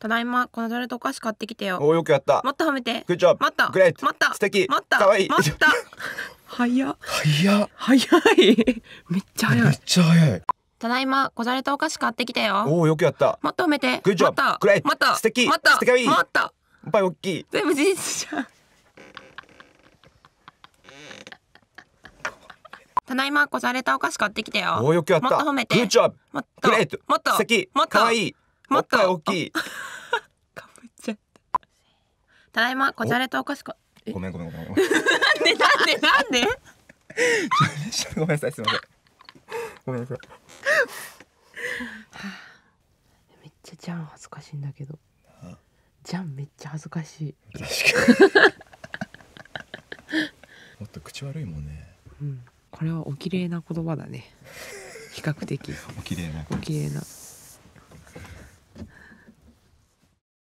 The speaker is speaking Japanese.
ただいま、このタルトお菓子買ってきてよ。およくやった。もっと褒めて。グッジョブ。もっグレート。また。素敵。また。かわいい。もっ 早っ。早っ。早い。めっちゃ早い。めっちゃ早い。ただいま、こざゃれたお菓子買ってきたよ。おお、よくやった。もっと褒めて。グッジョブ。もっグレート。また。素敵。また。と。素敵。もっと。おぱい大きい。全部事実じゃん。ただいま、こざれたお菓子買ってきたよ。おお、よくやった。もっと褒めて。グッジョブ。もっと。グレート。もっと。素敵。もっと。かわいい。もっと大きい。ただいまこじゃれとおかしくごめんごめんごめんなんでなんでなんでごめんなさいすみませんごめんなさいめっちゃじゃん、恥ずかしいんだけどじゃん、めっちゃ恥ずかしい確かにもっと口悪いもんねうんこれはお綺麗な言葉だね比較的 お綺麗なお綺麗な